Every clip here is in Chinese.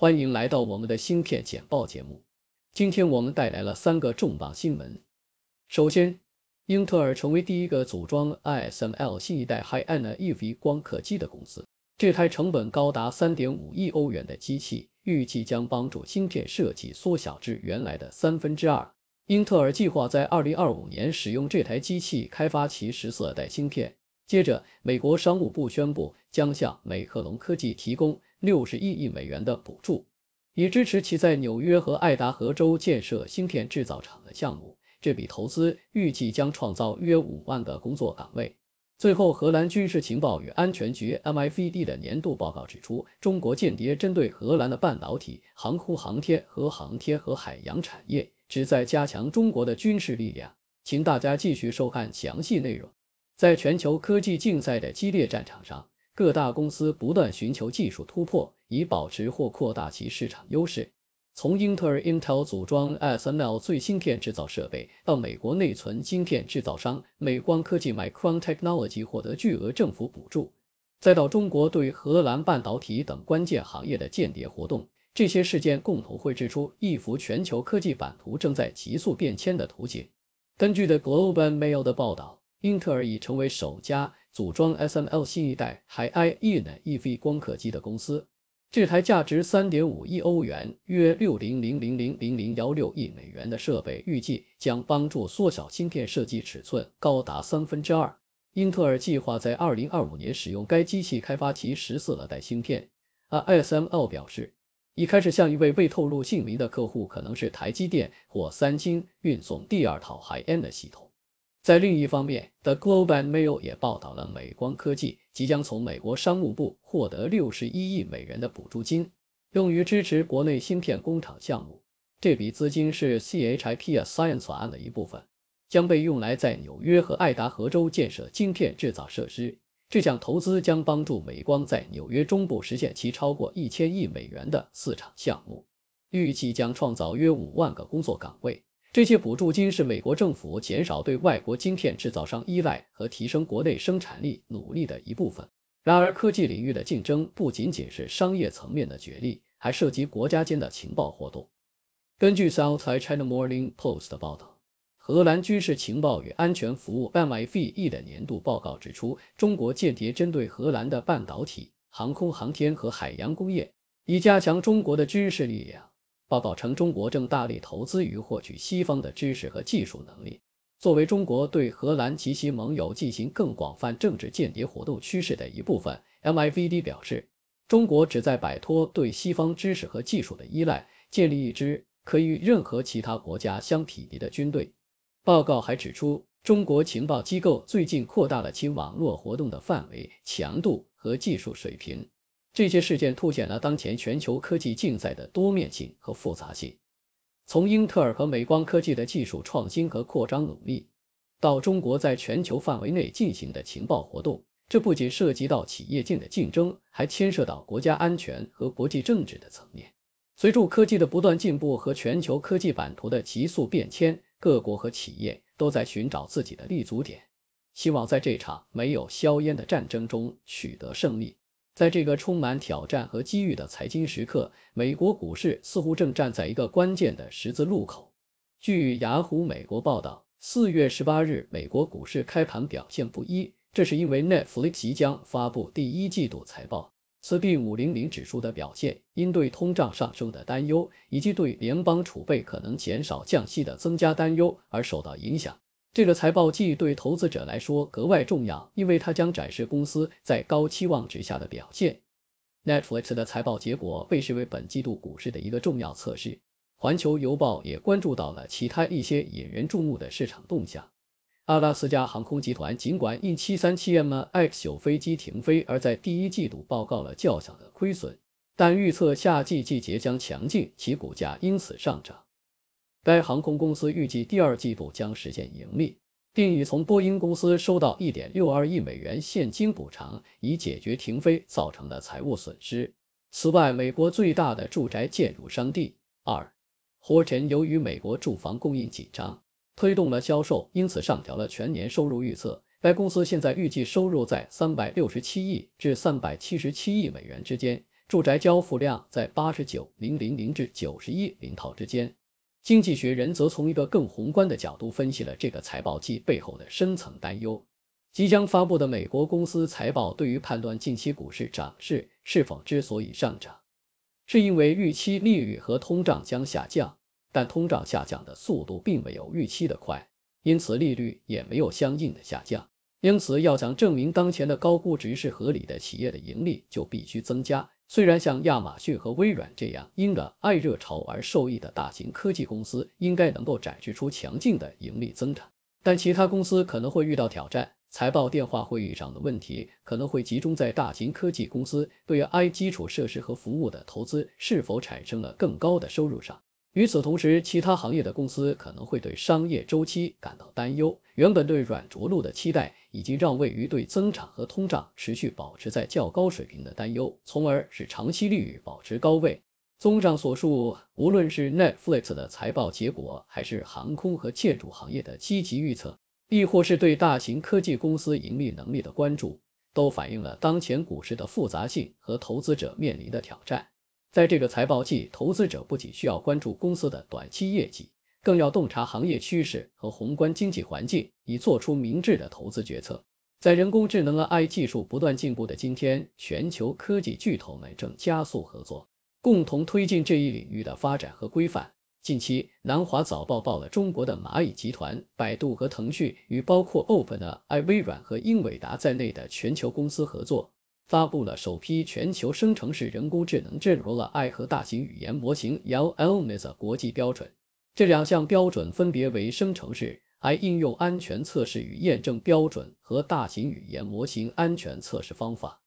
欢迎来到我们的芯片简报节目。今天我们带来了三个重磅新闻。首先，英特尔成为第一个组装 i s m l 新一代 High Nan eV 光刻机的公司。这台成本高达三点五亿欧元的机器，预计将帮助芯片设计缩小至原来的三分之二。英特尔计划在二零二五年使用这台机器开发其十四代芯片。接着，美国商务部宣布将向美克隆科技提供。六十一亿美元的补助，以支持其在纽约和爱达荷州建设芯片制造厂的项目。这笔投资预计将创造约五万个工作岗位。最后，荷兰军事情报与安全局 （MIVD） 的年度报告指出，中国间谍针对荷兰的半导体、航空航天和航天和海洋产业，旨在加强中国的军事力量。请大家继续收看详细内容。在全球科技竞赛的激烈战场上。各大公司不断寻求技术突破，以保持或扩大其市场优势。从英特尔 （Intel） 组装 SNL 最芯片制造设备，到美国内存芯片制造商美光科技 （Micron Technology） 获得巨额政府补助，再到中国对荷兰半导体等关键行业的间谍活动，这些事件共同绘制出一幅全球科技版图正在急速变迁的图景。根据 The Global Mail 的报道，英特尔已成为首家。组装 s m l 新一代 h i e n EV 光刻机的公司，这台价值3.5亿欧元（约6 0 0 0 0 0 0幺1 6亿美元）的设备，预计将帮助缩小芯片设计尺寸高达三分之二。英特尔计划在2025年使用该机器开发其十四代芯片。s m l 表示，已开始向一位未透露姓名的客户（可能是台积电或三星）运送第二套海 i n 的系统。在另一方面，《The Globe a n Mail》也报道了美光科技即将从美国商务部获得六十一亿美元的补助金，用于支持国内芯片工厂项目。这笔资金是 CHIP Science 案的一部分，将被用来在纽约和爱达荷州建设芯片制造设施。这项投资将帮助美光在纽约中部实现其超过一千亿美元的四场项目，预计将创造约五万个工作岗位。这些补助金是美国政府减少对外国晶片制造商依赖和提升国内生产力努力的一部分。然而，科技领域的竞争不仅仅是商业层面的角力，还涉及国家间的情报活动。根据《South China Morning Post》的报道，荷兰军事情报与安全服务 m i v e 的年度报告指出，中国间谍针对荷兰的半导体、航空航天和海洋工业，以加强中国的军事力量。报道称，中国正大力投资于获取西方的知识和技术能力，作为中国对荷兰及其盟友进行更广泛政治间谍活动趋势的一部分。MIVD 表示，中国旨在摆脱对西方知识和技术的依赖，建立一支可与任何其他国家相匹敌的军队。报告还指出，中国情报机构最近扩大了其网络活动的范围、强度和技术水平。这些事件凸显了当前全球科技竞赛的多面性和复杂性。从英特尔和美光科技的技术创新和扩张努力，到中国在全球范围内进行的情报活动，这不仅涉及到企业间的竞争，还牵涉到国家安全和国际政治的层面。随着科技的不断进步和全球科技版图的急速变迁，各国和企业都在寻找自己的立足点，希望在这场没有硝烟的战争中取得胜利。在这个充满挑战和机遇的财经时刻，美国股市似乎正站在一个关键的十字路口。据雅虎美国报道，四月十八日，美国股市开盘表现不一，这是因为 Netflix 即将发布第一季度财报。此普500指数的表现因对通胀上升的担忧以及对联邦储备可能减少降息的增加担忧而受到影响。这个财报季对投资者来说格外重要，因为它将展示公司在高期望值下的表现。Netflix 的财报结果被视为本季度股市的一个重要测试。环球邮报也关注到了其他一些引人注目的市场动向。阿拉斯加航空集团尽管因 737MAX 飞机停飞而在第一季度报告了较小的亏损，但预测下季季节将强劲，其股价因此上涨。该航空公司预计第二季度将实现盈利，并已从波音公司收到一点六二亿美元现金补偿，以解决停飞造成的财务损失。此外，美国最大的住宅建筑商地二火辰由于美国住房供应紧张，推动了销售，因此上调了全年收入预测。该公司现在预计收入在三百六十七亿至三百七十七亿美元之间，住宅交付量在八十九零零零至九十亿零套之间。《经济学人》则从一个更宏观的角度分析了这个财报季背后的深层担忧。即将发布的美国公司财报对于判断近期股市涨势是否之所以上涨，是因为预期利率和通胀将下降，但通胀下降的速度并没有预期的快，因此利率也没有相应的下降。因此，要想证明当前的高估值是合理的，企业的盈利就必须增加。虽然像亚马逊和微软这样因软爱热潮而受益的大型科技公司应该能够展示出强劲的盈利增长，但其他公司可能会遇到挑战。财报电话会议上的问题可能会集中在大型科技公司对 I 基础设施和服务的投资是否产生了更高的收入上。与此同时，其他行业的公司可能会对商业周期感到担忧，原本对软着陆的期待。以及让位于对增长和通胀持续保持在较高水平的担忧，从而使长期利率保持高位。综上所述，无论是 Netflix 的财报结果，还是航空和建筑行业的积极预测，亦或是对大型科技公司盈利能力的关注，都反映了当前股市的复杂性和投资者面临的挑战。在这个财报季，投资者不仅需要关注公司的短期业绩。更要洞察行业趋势和宏观经济环境，以做出明智的投资决策。在人工智能 AI 技术不断进步的今天，全球科技巨头们正加速合作，共同推进这一领域的发展和规范。近期，《南华早报》报了中国的蚂蚁集团、百度和腾讯与包括 OpenAI、微软和英伟达在内的全球公司合作，发布了首批全球生成式人工智能 g e 了 a i 和大型语言模型 （LLM） 的国际标准。这两项标准分别为生成式 i 应用安全测试与验证标准和大型语言模型安全测试方法，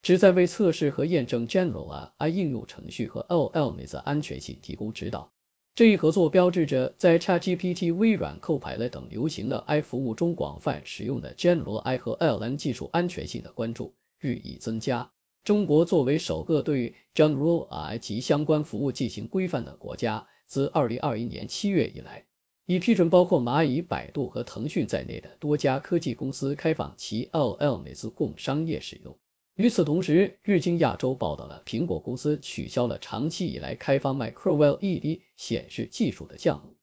旨在为测试和验证 General AI 应用程序和 LLMs 安全性提供指导。这一合作标志着在 ChatGPT、微软 Copilot 等流行的 i 服务中广泛使用的 General i 和 LLM 技术安全性的关注日益增加。中国作为首个对 General i 及相关服务进行规范的国家。自2021年7月以来，已批准包括蚂蚁、百度和腾讯在内的多家科技公司开放其 LLMs 供商业使用。与此同时，日经亚洲报道了苹果公司取消了长期以来开发 MicroLED 显示技术的项目。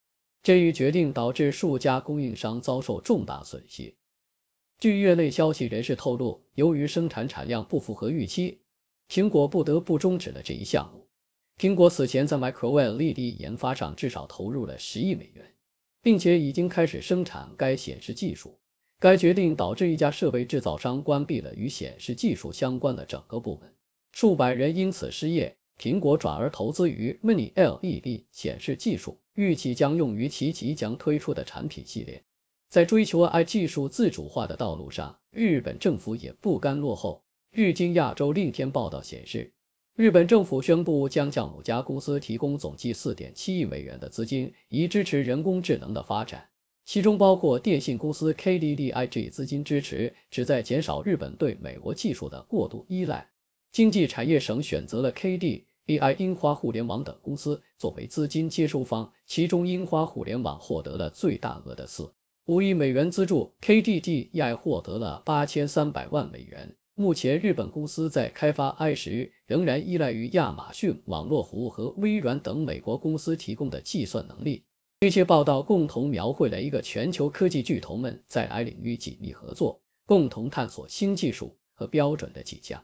这一决定导致数家供应商遭受重大损失。据业内消息人士透露，由于生产产量不符合预期，苹果不得不终止了这一项目。苹果此前在 Micro LED 研发上至少投入了十亿美元，并且已经开始生产该显示技术。该决定导致一家设备制造商关闭了与显示技术相关的整个部门，数百人因此失业。苹果转而投资于 Mini LED 显示技术，预计将用于其即将推出的产品系列。在追求 I 技术自主化的道路上，日本政府也不甘落后。日经亚洲另天报道显示。日本政府宣布将向五家公司提供总计四点七亿美元的资金，以支持人工智能的发展，其中包括电信公司 KDDI。资金支持旨在减少日本对美国技术的过度依赖。经济产业省选择了 KDDI、樱花互联网等公司作为资金接收方，其中樱花互联网获得了最大额的四五亿美元资助，KDDI 获得了八千三百万美元。目前，日本公司在开发 i 时仍然依赖于亚马逊网络服务和微软等美国公司提供的计算能力。这些报道共同描绘了一个全球科技巨头们在 i 领域紧密合作、共同探索新技术和标准的景象。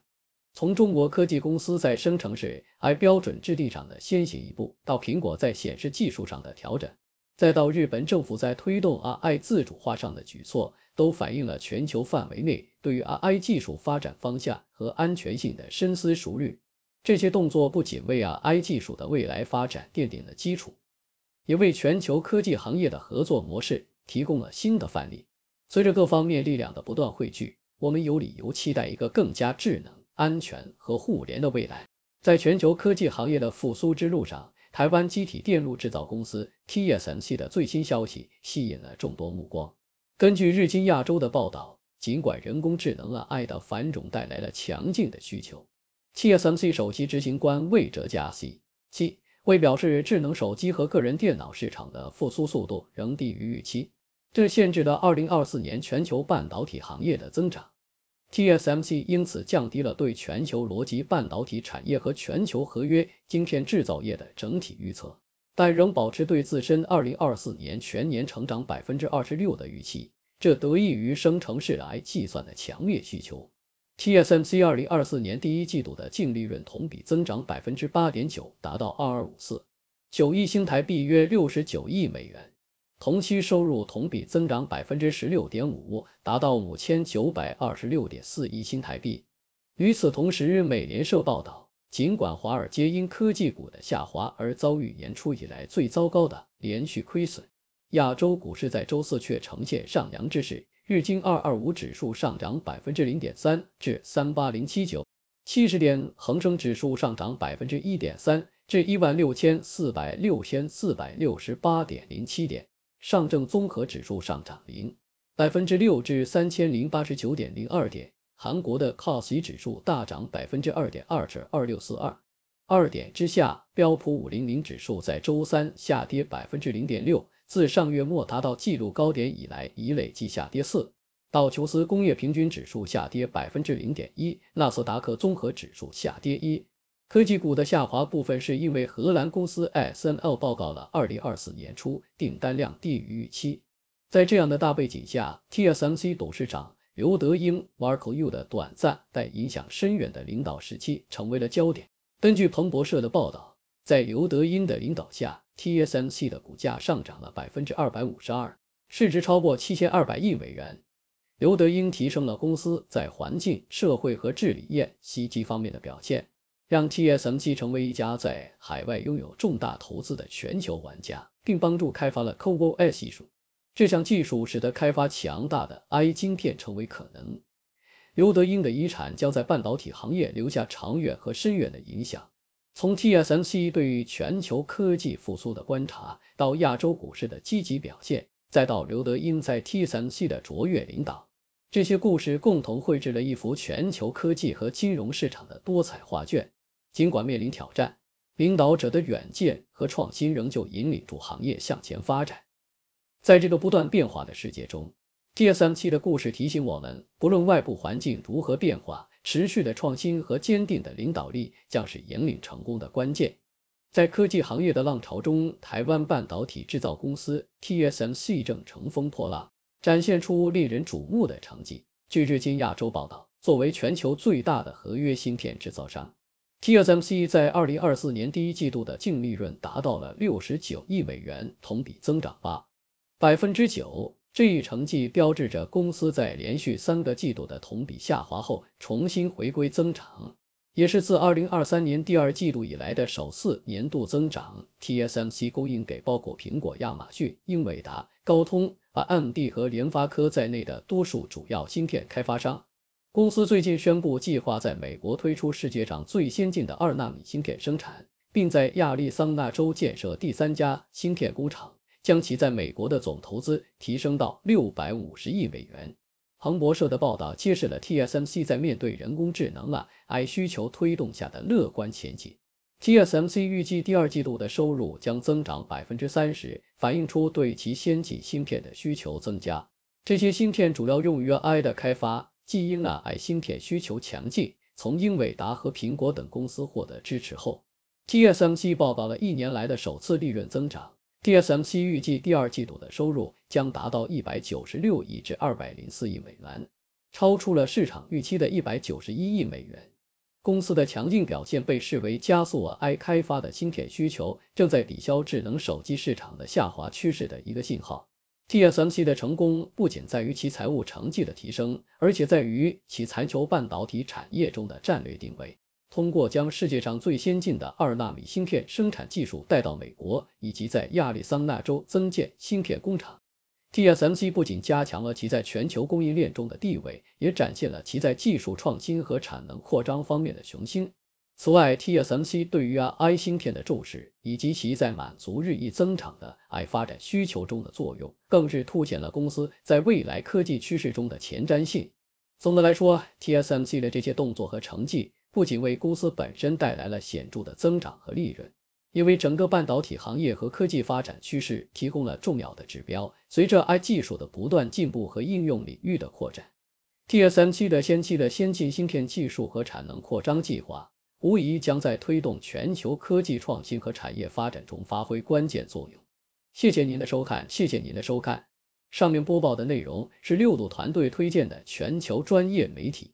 从中国科技公司在生成式 i 标准制定上的先行一步，到苹果在显示技术上的调整，再到日本政府在推动 AI 自主化上的举措。都反映了全球范围内对于 AI 技术发展方向和安全性的深思熟虑。这些动作不仅为 AI 技术的未来发展奠定了基础，也为全球科技行业的合作模式提供了新的范例。随着各方面力量的不断汇聚，我们有理由期待一个更加智能、安全和互联的未来。在全球科技行业的复苏之路上，台湾机体电路制造公司 TSMC 的最新消息吸引了众多目光。根据日经亚洲的报道，尽管人工智能 AI 的繁种带来了强劲的需求，TSMC 首席执行官魏哲加 C 七为表示，智能手机和个人电脑市场的复苏速度仍低于预期，这限制了2024年全球半导体行业的增长。TSMC 因此降低了对全球逻辑半导体产业和全球合约晶片制造业的整体预测。但仍保持对自身2024年全年成长百分之二十六的预期，这得益于生成式 AI 计算的强烈需求。TSMC 2024年第一季度的净利润同比增长百分之八点九，达到二二五四九亿新台币，约六十九亿美元；同期收入同比增长百分之十六点五，达到五千九百二十六点四亿新台币。与此同时，美联社报道。尽管华尔街因科技股的下滑而遭遇年初以来最糟糕的连续亏损，亚洲股市在周四却呈现上扬之势。日经二二五指数上涨百分之零点三至三八零七九七十点，恒生指数上涨百分之一点三至一万六千四百六千四百六十八点零七点，上证综合指数上涨零百分之六至三千零八十九点零二点。韩国的 c o s i 指数大涨百分之二点二至二六四二二点之下，标普五零零指数在周三下跌百分之零点六，自上月末达到纪录高点以来已累计下跌四。道琼斯工业平均指数下跌百分之零点一，纳斯达克综合指数下跌一。科技股的下滑部分是因为荷兰公司 S N L 报告了二零二四年初订单量低于预期。在这样的大背景下，T S M C 董事长。刘德英 Marco Yu 的短暂但影响深远的领导时期成为了焦点。根据彭博社的报道，在刘德英的领导下，TSMC 的股价上涨了百分之二百五十二，市值超过七千二百亿美元。刘德英提升了公司在环境、社会和治理业袭击方面的表现，让 TSMC 成为一家在海外拥有重大投资的全球玩家，并帮助开发了 c o b o s 技术。这项技术使得开发强大的 i 晶片成为可能。刘德英的遗产将在半导体行业留下长远和深远的影响。从 TSMC 对于全球科技复苏的观察，到亚洲股市的积极表现，再到刘德英在 TSMC 的卓越领导，这些故事共同绘制了一幅全球科技和金融市场的多彩画卷。尽管面临挑战，领导者的远见和创新仍旧引领住行业向前发展。在这个不断变化的世界中，TSMC 的故事提醒我们，不论外部环境如何变化，持续的创新和坚定的领导力将是引领成功的关键。在科技行业的浪潮中，台湾半导体制造公司 TSMC 正乘风破浪，展现出令人瞩目的成绩。据《日经亚洲》报道，作为全球最大的合约芯片制造商，TSMC 在2024年第一季度的净利润达到了69亿美元，同比增长八。百分之九，这一成绩标志着公司在连续三个季度的同比下滑后重新回归增长，也是自2023年第二季度以来的首次年度增长。TSMC 供应给包括苹果、亚马逊、英伟达、高通、AMD 和联发科在内的多数主要芯片开发商。公司最近宣布计划在美国推出世界上最先进的二纳米芯片生产，并在亚利桑那州建设第三家芯片工厂。将其在美国的总投资提升到六百五十亿美元。彭博社的报道揭示了 TSMC 在面对人工智能 AI 需求推动下的乐观前景。TSMC 预计第二季度的收入将增长百分之三十，反映出对其先进芯片的需求增加。这些芯片主要用于 AI 的开发。基因 AI 芯片需求强劲，从英伟达和苹果等公司获得支持后，TSMC 报道了一年来的首次利润增长。TSMC 预计第二季度的收入将达到一百九十六亿至二百零四亿美元，超出了市场预期的一百九十一亿美元。公司的强劲表现被视为加速 AI 开发的芯片需求正在抵消智能手机市场的下滑趋势的一个信号。TSMC 的成功不仅在于其财务成绩的提升，而且在于其全球半导体产业中的战略定位。通过将世界上最先进的二纳米芯片生产技术带到美国，以及在亚利桑那州增建芯片工厂，TSMC 不仅加强了其在全球供应链中的地位，也展现了其在技术创新和产能扩张方面的雄心。此外，TSMC 对于 AI 芯片的重视，以及其在满足日益增长的 AI 发展需求中的作用，更是凸显了公司在未来科技趋势中的前瞻性。总的来说，TSMC 的这些动作和成绩。不仅为公司本身带来了显著的增长和利润，也为整个半导体行业和科技发展趋势提供了重要的指标。随着 I 技术的不断进步和应用领域的扩展，TSMC 的先期的先进芯片技术和产能扩张计划，无疑将在推动全球科技创新和产业发展中发挥关键作用。谢谢您的收看，谢谢您的收看。上面播报的内容是六度团队推荐的全球专业媒体。